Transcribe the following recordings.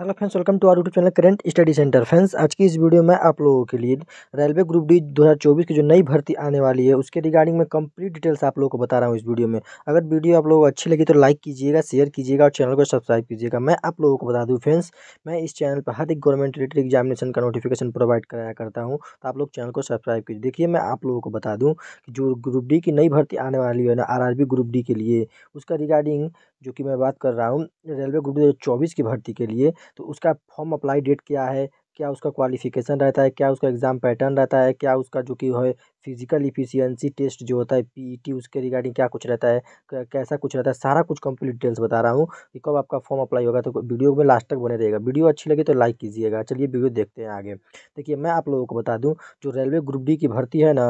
hello friends welcome to our YouTube channel current study centre friends आज की इस video में आप लोगों के लिए रेलवे ग्रुप डी 2024 की जो नई भर्ती आने वाली है उसके रिगार्डिंग मैं कंप्लीट डिटेल्स आप लोगों को बता रहा हूँ इस वीडियो में अगर वीडियो आप लोगों को अच्छी लगी तो लाइक कीजिएगा शेयर कीजिएगा और चैनल को सब्सक्राइब कीजिएगा मैं आप लोगों को बता दूँ फ्रेंड्स मैं इस चैनल पर हर एक गवर्नमेंट रिलेटेड एग्जामिनेशन का नोटिफिकेशन प्रोवाइड कराया करता हूँ तो आप लोग चैनल को सब्सक्राइब कीजिए देखिए मैं आप लोगों को बता दूँ कि जो ग्रुप डी की नई भर्ती आने वाली है ना आर ग्रुप डी के लिए उसका रिगार्डिंग जो कि मैं बात कर रहा हूँ रेलवे ग्रुप दो हज़ार चौबीस की भर्ती के लिए तो उसका फॉर्म अप्लाई डेट क्या है क्या उसका क्वालिफिकेशन रहता है क्या उसका एग्ज़ाम पैटर्न रहता है क्या उसका जो कि है फिजिकल इफिशियंसी टेस्ट जो होता है पीईटी उसके रिगार्डिंग क्या कुछ रहता है कैसा कुछ रहता है सारा कुछ कंप्लीट डिटेल्स बता रहा हूँ कि कब आपका फॉर्म अप्लाई होगा तो वीडियो में लास्ट तक बने रहेगा वीडियो अच्छी लगी तो लाइक कीजिएगा चलिए वीडियो देखते हैं आगे देखिए मैं आप लोगों को बता दूँ जो रेलवे ग्रुप डी की भर्ती है ना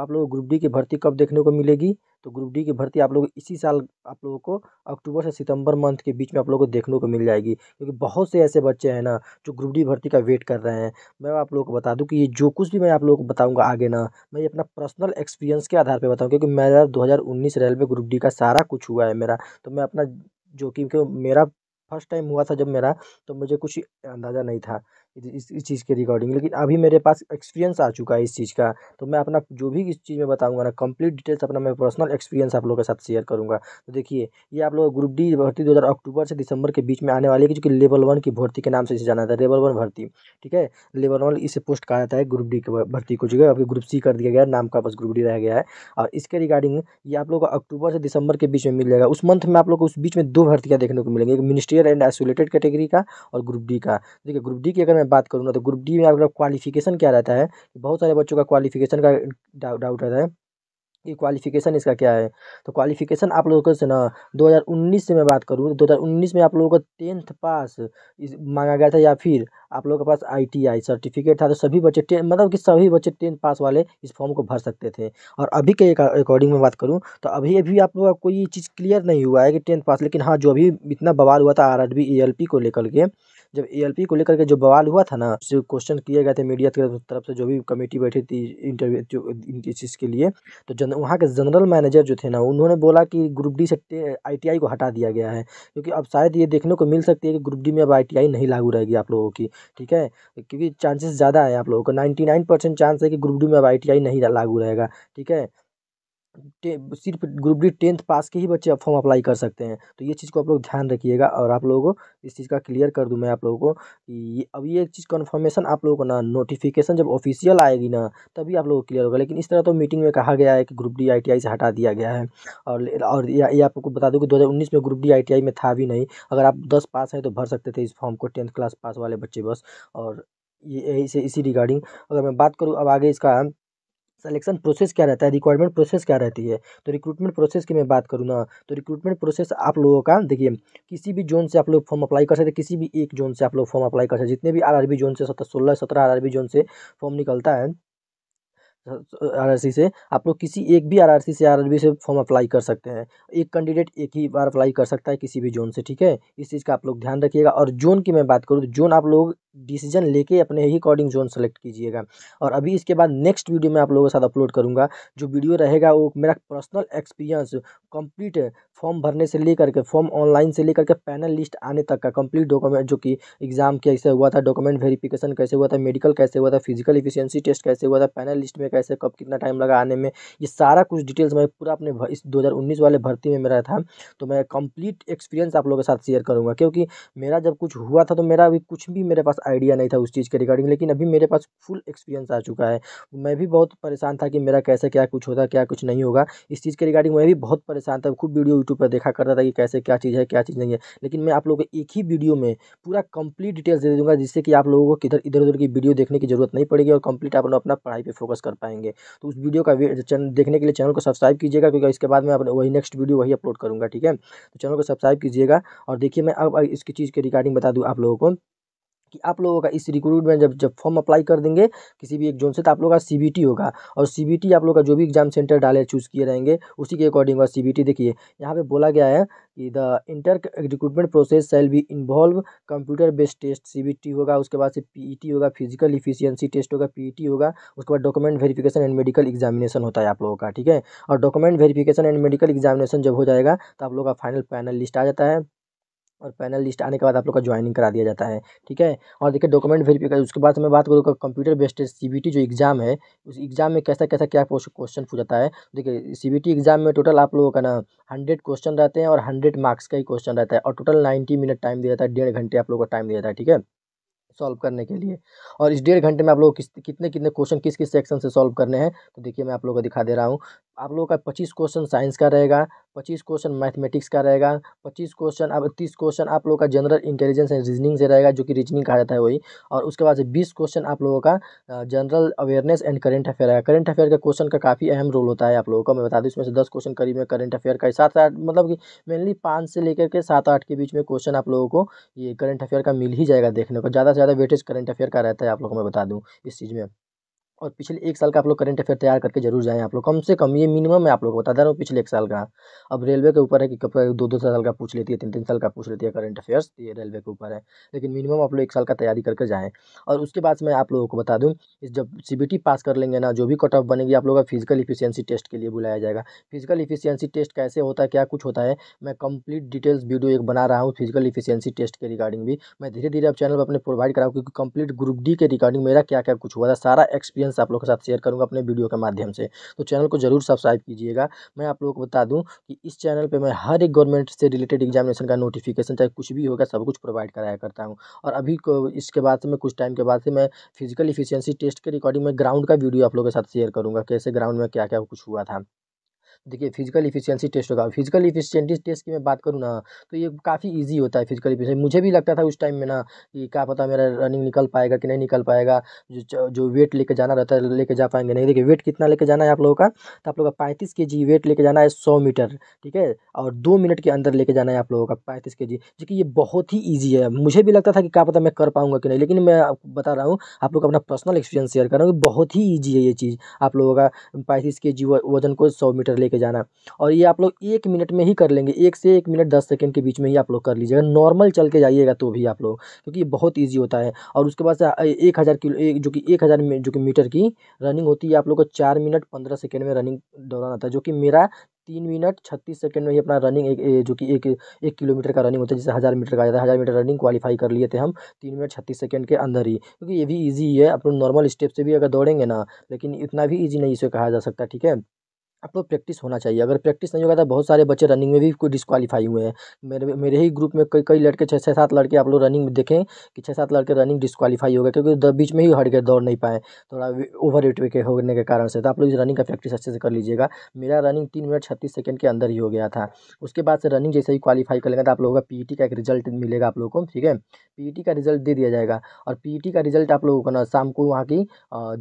आप लोगों को ग्रुप डी की भर्ती कब देखने को मिलेगी तो ग्रुप डी की भर्ती आप लोग इसी साल आप लोगों को अक्टूबर से सितंबर मंथ के बीच में आप लोगों को देखने को मिल जाएगी क्योंकि बहुत से ऐसे बच्चे हैं ना जो ग्रुप डी भर्ती का वेट कर रहे हैं मैं आप लोगों को बता दूं कि ये जो कुछ भी मैं आप लोगों को बताऊंगा आगे ना मैं ये अपना पर्सनल एक्सपीरियंस के आधार पर बताऊँ क्योंकि मेरा दो हज़ार रेलवे ग्रुप डी का सारा कुछ हुआ है मेरा तो मैं अपना जो कि मेरा फर्स्ट टाइम हुआ था जब मेरा तो मुझे कुछ अंदाज़ा नहीं था इस इस चीज़ के रिकॉर्डिंग लेकिन अभी मेरे पास एक्सपीरियंस आ चुका है इस चीज़ का तो मैं अपना जो भी इस चीज़ में बताऊंगा ना कंप्लीट डिटेल्स अपना मैं पर्सनल एक्सपीरियंस आप लोगों के साथ शेयर करूंगा तो देखिए ये आप लोग ग्रुप डी भर्ती दो अक्टूबर से दिसंबर के बीच में आने वाली है क्योंकि लेवल वन की भर्ती के नाम से इसे जाना था लेवल वन भर्ती ठीक है लेवल वन इसे पोस्ट कहा जाता है ग्रुप डी की भर्ती को जगह अभी ग्रुप सी कर दिया गया नाम का बस ग्रुप डी रह गया है और इसके रिगार्डिंग ये आप लोग को अक्टूबर से दिसंबर के बीच में मिल जाएगा उस मंथ में आप लोग को उस बीच में दो भर्तियाँ देखने को मिलेंगे एक मिनिस्ट्रियल एंड आइसोलेटेड कैटेगरी का और ग्रुप डी का देखिए ग्रुप डी की अगर मैं बात करूँगा तो ग्रुप डी में आपका क्वालिफिकेशन क्या रहता है बहुत सारे बच्चों का क्वालिफिकेशन का डाउट रहता है कि क्वालिफिकेशन इसका क्या है तो क्वालिफिकेशन आप लोगों से ना 2019 से मैं बात करूँ तो 2019 में आप लोगों को टेंथ पास मांगा गया था या फिर आप लोगों के पास आईटीआई सर्टिफिकेट था तो सभी बच्चे मतलब कि सभी बच्चे टेंथ पास वाले इस फॉर्म को भर सकते थे और अभी के अकॉर्डिंग में बात करूँ तो अभी अभी आप लोगों का कोई चीज़ क्लियर नहीं हुआ है कि टेंथ पास लेकिन हाँ जो अभी इतना बवाल हुआ था आर को लेकर के जब ए को लेकर के जो बवाल हुआ था ना उससे क्वेश्चन किए गए थे मीडिया की तरफ से जो भी कमेटी बैठी थी इंटरव्यू इस चीज़ के लिए तो जन वहाँ के जनरल मैनेजर जो थे ना उन्होंने बोला कि ग्रुप डी से आई को हटा दिया गया है क्योंकि अब शायद ये देखने को मिल सकती है कि ग्रुप डी में अब आई नहीं लागू रहेगी आप लोगों की ठीक है क्योंकि चांसेस ज़्यादा है आप लोगों को नाइन्टी चांस है कि ग्रुप डी में अब आई नहीं लागू रहेगा ठीक है सिर्फ ग्रुप डी टेंथ पास के ही बच्चे अब फॉर्म अप्लाई कर सकते हैं तो ये चीज़ को आप लोग ध्यान रखिएगा और आप लोगों को इस चीज़ का क्लियर कर दूँ मैं आप लोगों को कि अब ये चीज़ कन्फर्मेशन आप लोगों को ना नोटिफिकेशन जब ऑफिशियल आएगी ना तभी आप लोगों को क्लियर होगा लेकिन इस तरह तो मीटिंग में कहा गया है कि ग्रुप डी आई से हटा दिया गया है और और ये आपको बता दूँ कि दो में ग्रुप डी आई में था भी नहीं अगर आप दस पास हैं तो भर सकते थे इस फॉर्म को टेंथ क्लास पास वाले बच्चे बस और ये इसे इसी रिगार्डिंग अगर मैं बात करूँ अब आगे इसका सिलेक्शन प्रोसेस क्या रहता है रिक्वायरमेंट प्रोसेस क्या रहती है तो रिक्रूटमेंट प्रोसेस की मैं बात करूँ ना तो रिक्रूटमेंट प्रोसेस आप लोगों का देखिए किसी भी जोन से आप लोग फॉर्म अप्लाई कर सकते किसी भी एक जोन से आप लोग फॉर्म अप्लाई कर सकते जितने भी आर जोन से सत्रह सोलह सत्रह आर जोन से फॉर्म निकलता है आरआरसी से आप लोग किसी एक भी आरआरसी से आरआरबी से फॉर्म अप्लाई कर सकते हैं एक कैंडिडेट एक ही बार अप्लाई कर सकता है किसी भी जोन से ठीक है इस चीज़ का आप लोग ध्यान रखिएगा और जोन की मैं बात करूँ तो जोन आप लोग डिसीजन लेके अपने ही अकॉर्डिंग जोन सेलेक्ट कीजिएगा और अभी इसके बाद नेक्स्ट वीडियो में आप लोगों के साथ अपलोड करूँगा जो वीडियो रहेगा वो मेरा पर्सनल एक्सपीरियंस कंप्लीट फॉर्म भरने से लेकर के फॉर्म ऑनलाइन से लेकर के पैनल लिस्ट आने तक का कंप्लीट डॉक्यूमेंट जो कि एग्जाम कैसे हुआ था डॉक्यूमेंट वेरीफिकेशन कैसे हुआ था मेडिकल कैसे हुआ था फिजिकल इफिशियंसी टेस्ट कैसे हुआ था पैनल लिस्ट में कैसे कब कितना टाइम लगा आने में ये सारा कुछ डिटेल्स मैं पूरा अपने इस दो वाले भर्ती में मेरा था तो मैं कंप्लीट एक्सपीरियंस आप लोगों के साथ शेयर करूँगा क्योंकि मेरा जब कुछ हुआ था तो मेरा अभी कुछ भी मेरे पास आइडिया नहीं था उस चीज़ के रिगार्डिंग लेकिन अभी मेरे पास फुल एक्सपीरियंस आ चुका है मैं भी बहुत परेशान था कि मेरा कैसे क्या कुछ होगा क्या कुछ नहीं होगा इस चीज़ के रिगार्डिंग मैं भी बहुत परेशान था खूब वीडियो यूट्यूब पर देखा करता था कि कैसे क्या चीज़ है क्या चीज़ नहीं है लेकिन मैं आप लोगों को एक ही वीडियो में पूरा कंप्लीट डिटेल्स दे दूँगा जिससे कि आप लोगों को किधर इधर उधर की वीडियो देखने की जरूरत नहीं पड़ेगी और कंप्लीट आप लोग अपना पढ़ाई पर फोकस कर पाएंगे तो उस वीडियो का देखने के लिए चैनल को सब्सक्राइब कीजिएगा क्योंकि इसके बाद मैं वही नेक्स्ट वीडियो वही अपलोड करूँगा ठीक है तो चैनल को सब्सक्राइब कीजिएगा और देखिए मैं अब इसकी चीज़ के रिगार्डिंग बता दूँ आप लोगों को कि आप लोगों का इस रिक्रूटमेंट जब जब फॉर्म अप्लाई कर देंगे किसी भी एक जोन से तो आप लोगों का सी होगा और सी आप लोग का जो भी एग्जाम सेंटर डाले चूज़ किए रहेंगे उसी के अकॉर्डिंग होगा सी देखिए यहाँ पे बोला गया है कि the entire recruitment process shall be involve computer based test C होगा उसके बाद से पी e होगा फिजिकल इफिशियंसी टेस्ट होगा पी e होगा उसके बाद document verification and medical examination होता है आप लोगों का ठीक है और document verification and medical examination जब हो जाएगा तो आप लोग का फाइनल पैनल लिस्ट आ जाता है और पैनल लिस्ट आने के बाद आप लोग का ज्वाइनिंग करा दिया जाता है ठीक है और देखिए डॉक्यूमेंट वेरीफिकेशन उसके बाद मैं बात करूँगा कंप्यूटर बेस्ड सी जो एग्ज़ाम है उस एग्ज़ाम में कैसा कैसा क्या क्वेश्चन पूछता है देखिए सी एग्ज़ाम में टोटल आप लोगों का ना हंड्रेड क्वेश्चन रहते हैं और हंड्रेड मार्क्स का ही क्वेश्चन रहता है और टोटल नाइन्टी मिनट टाइम दिया जाता है डेढ़ घंटे आप लोगों का टाइम दिया जाता है ठीक है सॉल्व करने के लिए और इस डेढ़ घंटे में आप लोग किस कितने कितने क्वेश्चन किस किस सेक्शन से सॉल्व करने हैं तो देखिए मैं आप लोगों को दिखा दे रहा हूँ आप लोगों का पच्चीस क्वेश्चन साइंस का रहेगा पच्चीस क्वेश्चन मैथमेटिक्स का रहेगा पच्चीस क्वेश्चन अब तीस क्वेश्चन आप लोगों का जनरल इंटेलिजेंस एंड रीजनिंग से रहेगा जो कि रीजनिंग कहा जाता है वही और उसके बाद से बीस क्वेश्चन आप लोगों का general awareness and current affair है करंट अफेयर का क्वेश्चन का काफ़ी अहम रोल होता है आप लोगों का मैं बता दूँ इसमें से दस क्वेश्चन करीब में करंट अफेयर का सात आठ मतलब कि मेनली पाँच से लेकर के सात आठ के बीच में क्वेश्चन आप लोगों को ये करंट अफेयर का मिल ही जाएगा देखने को ज़्यादा से ज़्यादा वेटेज करंट अफेयर का रहता है आप लोगों को मैं बता दूँ इस चीज़ में और पिछले एक साल का आप लोग करंट अफेयर तैयार करके जरूर जाएं आप लोग कम से कम ये मिनिमम मैं आप लोग को बता दे रहा हूँ पिछले एक साल का अब रेलवे के ऊपर है कि कब दो दो साल का पूछ लेती है तीन तीन साल का पूछ लेती है करंट अफेयर्स तो ये रेलवे के ऊपर है लेकिन मिनिमम आप लोग एक साल का तैयारी करके जाएँ और उसके बाद मैं आप लोगों को बता दूँ जब सी पास कर लेंगे ना जो भी कट ऑफ बनेगी आप लोग का फिजिकल इफिशियंसी टेस्ट के लिए बुलाया जाएगा फिजिकल इफिशियंसी टेस्ट कैसे होता है क्या कुछ होता है मैं कंप्लीट डिटेल्स वीडियो एक बना रहा हूँ फिजिकल इफिशियंसी टेस्ट के रिगार्डिंग भी मैं धीरे धीरे अब चैनल पर अपने प्रोवाइड कराऊँ क्योंकि कंप्लीट ग्रुप डी के रिगार्डिंग मेरा क्या क्या कुछ हुआ था सारा एक्सपीरियंस एक्सपीरियंस आप लोग के साथ शेयर करूँगा अपने वीडियो के माध्यम से तो चैनल को जरूर सब्सक्राइब कीजिएगा मैं आप लोगों को बता दूँ कि इस चैनल पर मैं हर एक गवर्नमेंट से रिलेटेड एग्जामिनेशन का नोटिफिकेशन चाहे कुछ भी होगा सब कुछ प्रोवाइड कराया करता हूँ और अभी इसके बाद से मैं कुछ टाइम के बाद से मैं फिजिकल इफिशियंसी टेस्ट के रिकॉर्डिंग में ग्राउंड का वीडियो आप लोगों के साथ शेयर करूँगा कैसे ग्राउंड में क्या क्या कुछ हुआ था देखिए फिजिकल इफिशियंसी टेस्ट होगा फिजिकल इफिशियंसी टेस्ट की मैं बात करूँ ना तो ये काफ़ी ईजी होता है फिजिकल इफिशियंसी मुझे भी लगता था उस टाइम में ना कि क्या पता मेरा रनिंग निकल पाएगा कि नहीं निकल पाएगा जो जो वेट लेके जाना रहता है लेके जा पाएंगे नहीं देखिए वेट कितना लेके जाना है आप लोगों का तो आप लोगों का पैंतीस के जी वेट लेके जाना है सौ मीटर ठीक है और दो मिनट के अंदर लेके जाना है आप लोगों का पैंतीस के जी देखिए ये बहुत ही ईजी है मुझे भी लगता था कि क्या पता मैं कर पाऊँगा कि नहीं लेकिन मैं आपको बता रहा हूँ आप लोग अपना पर्सनल एक्सपीरियंस शेयर कर रहा हूँ बहुत ही ईजी है ये चीज़ आप लोगों का पैंतीस के जी वजन को सौ मीटर लेके लेके जाना और ये आप लोग एक मिनट में ही कर लेंगे एक से एक मिनट दस सेकेंड के बीच में ही आप लोग कर लीजिएगा नॉर्मल चल के जाइएगा तो भी आप लोग क्योंकि ये बहुत ईजी होता है और उसके बाद एक हज़ार किलो जो कि एक हज़ार जो कि मीटर की रनिंग होती है आप लोग को चार मिनट पंद्रह सेकेंड में रनिंग दौरान आता है जो कि मेरा तीन मिनट छत्तीस सेकंड में ही अपना रनिंग एक, जो कि एक एक किलोमीटर का रनिंग होता है जैसे हज़ार मीटर का जाता है हज़ार मीटर रनिंग क्वालिफाई कर लिए थे हम तीन मिनट छत्तीस सेकंड के अंदर ही क्योंकि ये भी ईजी है आप लोग नॉर्मल स्टेप से भी अगर दौड़ेंगे ना लेकिन इतना भी ईजी नहीं इसे कहा जा सकता ठीक है आपको तो प्रैक्टिस होना चाहिए अगर प्रैक्टिस नहीं होगा तो बहुत सारे बच्चे रनिंग में भी कोई डिस्कालीफाई हुए हैं मेरे मेरे ही ग्रुप में कई कई लड़के छः छः सात लड़के आप लोग रनिंग में देखें कि छः सात लड़के रनिंग डिस्कालीफाई हो गए क्योंकि बीच में ही हट गए दौड़ नहीं पाए थोड़ा ओवर वेट के होने के कारण से तो आप लोग इस रनिंग का प्रैक्टिस अच्छे से कर लीजिएगा मेरा रनिंग तीन मिनट छत्तीस सेकेंड के अंदर ही हो गया था उसके बाद से रनिंग जैसे ही क्वालिफाई कर लेगा तो आप लोगों का पी e का एक रिजल्ट मिलेगा आप लोगों को ठीक है पी e का रिजल्ट दे दिया जाएगा और पी e का रिजल्ट आप लोगों को ना शाम को वहाँ की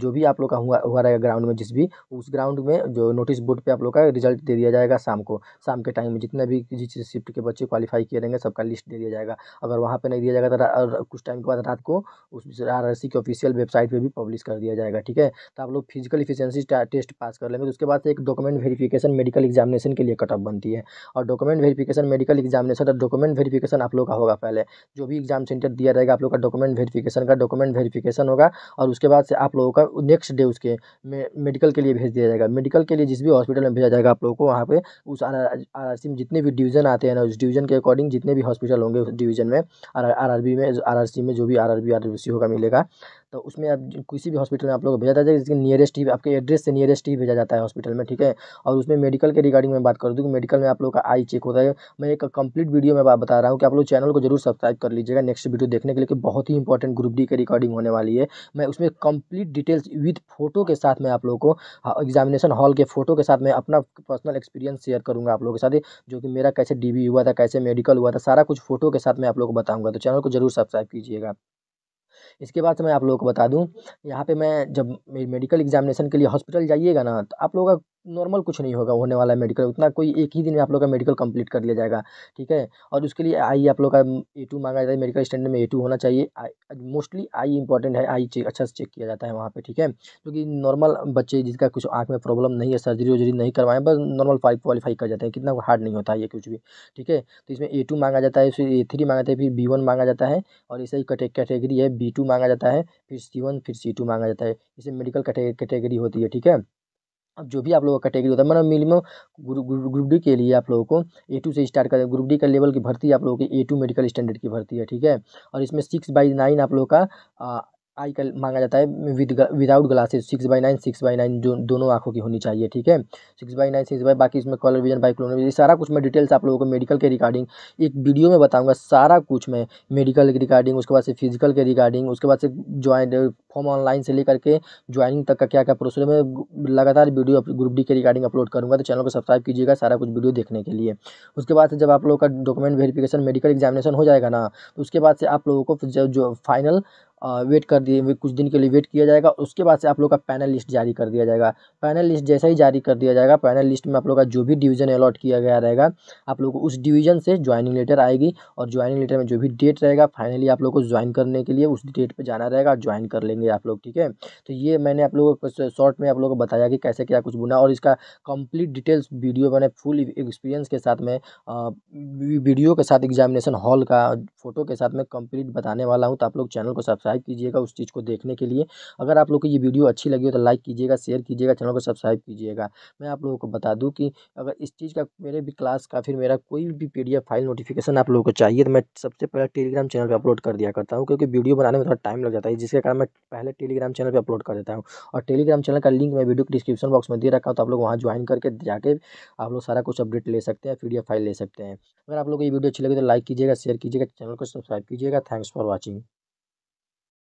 जो भी आप लोग का हुआ हुआ रहेगा ग्राउंड में जिस भी उस ग्राउंड में जो नोटिस बोर्ड पे आप लोग का रिजल्ट दे दिया जाएगा शाम को शाम के टाइम में जितने भी जिस शिफ्ट के बच्चे क्वालिफाई किए रहेंगे सबका लिस्ट दे दिया जाएगा अगर वहाँ पर नहीं दिया जाएगा तो कुछ टाइम के बाद रात को उस आर की ऑफिशियल वेबसाइट पर भी पब्लिश कर दिया जाएगा ठीक है तो आप लोग फिजिकल इफिशियंसी टेस्ट पास कर लेंगे तो उसके बाद एक डॉक्यूमेंट वेरीफिकेशन मेडिकल एग्जामिनेशन के लिए कटअप बनती है और डॉक्यूमेंट वेरीफिकेशन मेडिकल एग्जामिनेशन और डॉक्यूमेंट वेरीफिकेशन आप लोग का होगा पहले जो भी एग्जाम सेंटर दिया जाएगा आप लोग का डॉक्यूमेंट वेरीफिकेशन का डॉक्यूमेंट वेरीफिकेशन होगा और उसके बाद से आप लोगों का नेक्स्ट डे उसके मेडिकल के लिए भेज दिया जाएगा मेडिकल के लिए जिस भी हॉस्पिटल में भेजा जाएगा आप लोगों को वहाँ पे उस आर आर सी में जितने भी डिवीज़न आते हैं ना उस डिवीज़न के अकॉर्डिंग जितने भी हॉस्पिटल होंगे उस डिवीज़न में आर आर बी में आर आर सी में जो भी R R B R C होगा मिलेगा तो उसमें आप किसी भी हॉस्पिटल में आप लोग को भेजा जाता है जिसके नियरेस्ट ही आपके एड्रेस से नियरेस्ट ही भेजा जाता है हॉस्पिटल में ठीक है और उसमें मेडिकल के रिगार्डिंग मैं बात कर दूँ कि मेडिकल में आप लोग का आई चेक होता है मैं एक कंप्लीट वीडियो में बता रहा हूँ कि आप लोग चैनल को जरूर सब्सक्राइब कर लीजिएगा नेक्स्ट वीडियो देखने के लिए बहुत ही इंपॉर्टेंट ग्रुप डी की रिकॉर्डिंग होने वाली है मैं उसमें कंप्लीट डिटेल्स विद फोटो के साथ मैं आप लोग को एग्जामिनेशन हाँ, हॉल के फोटो के साथ मैं अपना पर्सनल एक्सपीरियंस शेयर करूँगा आप लोगों के साथ जो कि मेरा कैसे डी हुआ था कैसे मेडिकल हुआ था सारा कुछ फोटो के साथ मैं आप लोग को बताऊँगा तो चैनल को जरूर सब्सक्राइब कीजिएगा इसके बाद से मैं आप लोगों को बता दूँ यहाँ पे मैं जब मेडिकल एग्जामिनेशन के लिए हॉस्पिटल जाइएगा ना तो आप लोगों का नॉर्मल कुछ नहीं होगा होने वाला है मेडिकल उतना कोई एक ही दिन में आप लोग का मेडिकल कंप्लीट कर लिया जाएगा ठीक है और उसके लिए आई आप लोग का ए टू मांगा जाता है मेडिकल स्टैंडर्ड में ए टू होना चाहिए मोस्टली आई इंपॉर्टेंट है आई चेक अच्छा से चेक किया जाता है वहाँ पे ठीक है क्योंकि तो नॉर्मल बच्चे जिसका कुछ आँख में प्रॉब्लम नहीं है सर्जरी वर्जरी नहीं करवाएं बस नॉर्मल फाइव क्वालिफाई कर जाते हैं कितना हार्ड नहीं होता है ये कुछ भी ठीक है तो इसमें ए टू मांगा जाता है फिर ए थ्री मांगा जाता है फिर बी वन मांगा जाता है और इसे ही कैटेगरी है बी टू मांगा जाता है फिर सी वन फिर सी टू मांगा जाता है इसे मेडिकल कैटेगरी होती है ठीक है अब जो भी आप लोगों का कैटेगरी होता है मतलब मिनिमम ग्रुप डी के लिए आप लोगों को ए टू से स्टार्ट कर ग्रुप डी का लेवल की भर्ती आप लोगों की ए टू मेडिकल स्टैंडर्ड की भर्ती है ठीक है और इसमें सिक्स बाई नाइन आप लोगों का आई मांगा जाता है with without glasses six by nine six by nine जो दोनों आंखों की होनी चाहिए ठीक है six by nine six by बाकी इसमें कलर विजन बाई क्लोन ये सारा कुछ मैं डिटेल्स आप लोगों को मेडिकल के रिगार्डिंग एक वीडियो में बताऊंगा सारा कुछ मैं मेडिकल के रिगार्डिंग उसके बाद से फिजिकल के रिगार्डिंग उसके बाद से ज्वाइन फॉर्म ऑनलाइन से लेकर के ज्वाइनिंग तक का क्या क्या प्रोसेस में लगातार वीडियो ग्रुप डी के रिगार्डिंग अपलोड करूँगा तो चैनल को सब्सक्राइब कीजिएगा सारा कुछ वीडियो देखने के लिए उसके बाद से जब आप लोगों का डॉक्यूमेंट वेरिफिकेशन मेडिकल एग्जामिनेशन हो जाएगा ना तो उसके बाद से आप लोगों को जो फाइनल वेट कर दिए कुछ दिन के लिए वेट किया जाएगा उसके बाद से आप लोग का पैनल लिस्ट जारी कर दिया जाएगा पैनल लिस्ट जैसे ही जारी कर दिया जाएगा पैनल लिस्ट में आप लोग का जो भी डिवीज़न अलॉट किया गया रहेगा आप लोग को उस डिवीज़न से ज्वाइनिंग लेटर आएगी और ज्वाइनिंग लेटर में जो भी डेट रहेगा फाइनली आप लोग को ज्वाइन करने के लिए उस डेट पर जाना रहेगा ज्वाइन कर लेंगे आप लोग ठीक है तो ये मैंने आप लोगों को शॉर्ट में आप लोगों को बताया कि कैसे क्या कुछ बुना और इसका कंप्लीट डिटेल्स वीडियो मैंने फुल एक्सपीरियंस के साथ में वीडियो के साथ एग्जामिनेशन हॉल का फोटो के साथ में कम्प्लीट बताने वाला हूँ तो आप लोग चैनल को सब्सक्राइब सब्सक्राइब कीजिएगा उस चीज़ को देखने के लिए अगर आप लोग को ये वीडियो अच्छी लगी हो तो लाइक कीजिएगा शेयर कीजिएगा चैनल को सब्सक्राइब कीजिएगा मैं आप लोगों को बता दूँ कि अगर इस चीज़ का मेरे भी क्लास का फिर मेरा कोई भी पी फाइल नोटिफिकेशन आप लोगों को चाहिए तो मैं सबसे पहले टेलीग्राम चैनल पर अपलोड कर दिया करता हूँ क्योंकि वीडियो बनाने में थोड़ा टाइम लग जाता है जिसके कारण मैं पहले टेलीग्राम चैनल पर अपलोड कर देता हूँ और टेलीग्राम चैनल का लिंक मैं वीडियो के डिस्क्रिप्शन बॉक्स में दे रखा हूँ तो आप लोग वहाँ ज्वाइन करके जाके आप लोग सारा कुछ अपडेट ले सकते हैं पी फाइल ले सकते हैं अगर आप लोग को ये वीडियो अच्छी लगे तो लाइक कीजिएगा शेयर कीजिएगा चैनल को सब्सक्राइब कीजिएगा थैंक्स फॉर वॉचिंग